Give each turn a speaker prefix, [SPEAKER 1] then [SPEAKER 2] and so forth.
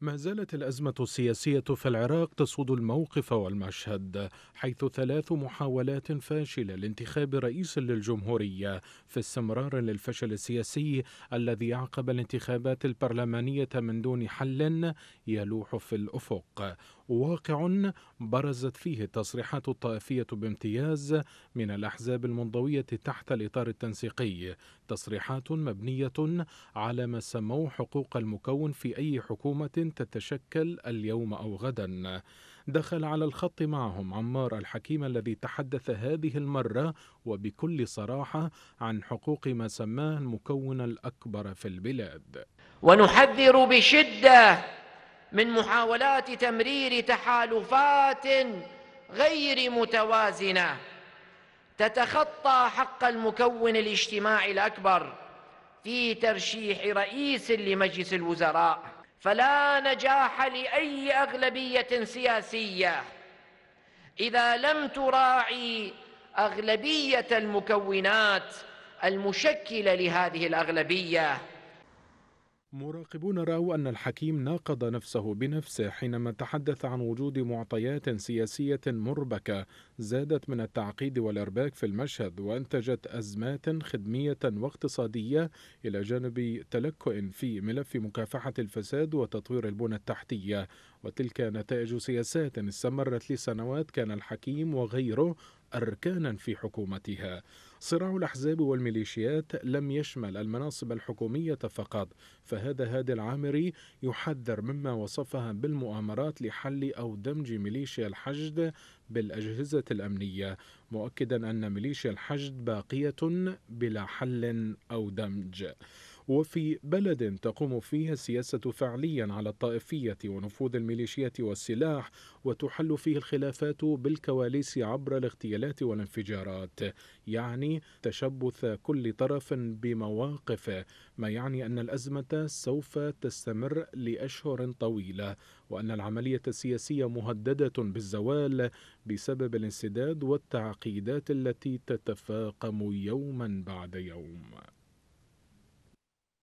[SPEAKER 1] ما زالت الأزمة السياسية في العراق تصود الموقف والمشهد حيث ثلاث محاولات فاشلة لانتخاب رئيس للجمهورية في استمرار للفشل السياسي الذي أعقب الانتخابات البرلمانية من دون حل يلوح في الأفق واقع برزت فيه التصريحات الطائفية بامتياز من الأحزاب المنضوية تحت الإطار التنسيقي تصريحات مبنية على ما سموه حقوق المكون في أي حكومة تتشكل اليوم أو غدا دخل على الخط معهم عمار الحكيم الذي تحدث هذه المرة وبكل صراحة عن حقوق ما سماه المكون الأكبر في البلاد ونحذر
[SPEAKER 2] بشدة من محاولات تمرير تحالفات غير متوازنة تتخطى حق المكون الاجتماعي الأكبر في ترشيح رئيس لمجلس الوزراء فلا نجاح لأي أغلبية سياسية إذا لم تراعي أغلبية المكونات المشكلة لهذه الأغلبية
[SPEAKER 1] مراقبون رأوا أن الحكيم ناقض نفسه بنفسه حينما تحدث عن وجود معطيات سياسية مربكة زادت من التعقيد والإرباك في المشهد وأنتجت أزمات خدمية واقتصادية إلى جانب تلكؤ في ملف مكافحة الفساد وتطوير البنى التحتية وتلك نتائج سياسات استمرت لسنوات كان الحكيم وغيره أركانا في حكومتها صراع الأحزاب والميليشيات لم يشمل المناصب الحكومية فقط فهذا هادي العامري يحذر مما وصفها بالمؤامرات لحل أو دمج ميليشيا الحشد بالأجهزة الأمنية مؤكدا أن ميليشيا الحشد باقية بلا حل أو دمج وفي بلد تقوم فيها السياسة فعليا على الطائفية ونفوذ الميليشيات والسلاح وتحل فيه الخلافات بالكواليس عبر الاغتيالات والانفجارات يعني تشبث كل طرف بمواقفه ما يعني أن الأزمة سوف تستمر لأشهر طويلة وأن العملية السياسية مهددة بالزوال بسبب الانسداد والتعقيدات التي تتفاقم يوما بعد يوم